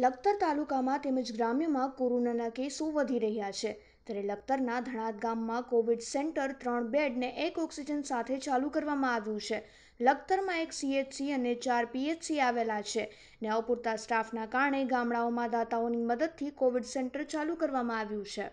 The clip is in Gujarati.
લખતર તાલુકામાં તેમજ ગ્રામ્યમાં કોરોનાના કેસો વધી રહ્યા છે ત્યારે લખતરના ધણાદ ગામમાં કોવિડ સેન્ટર ત્રણ બેડને એક ઓક્સિજન સાથે ચાલુ કરવામાં આવ્યું છે લખતરમાં એક સીએચસી અને ચાર પીએચસી આવેલા છે ને અપૂરતા સ્ટાફના કારણે ગામડાઓમાં દાતાઓની મદદથી કોવિડ સેન્ટર ચાલુ કરવામાં આવ્યું છે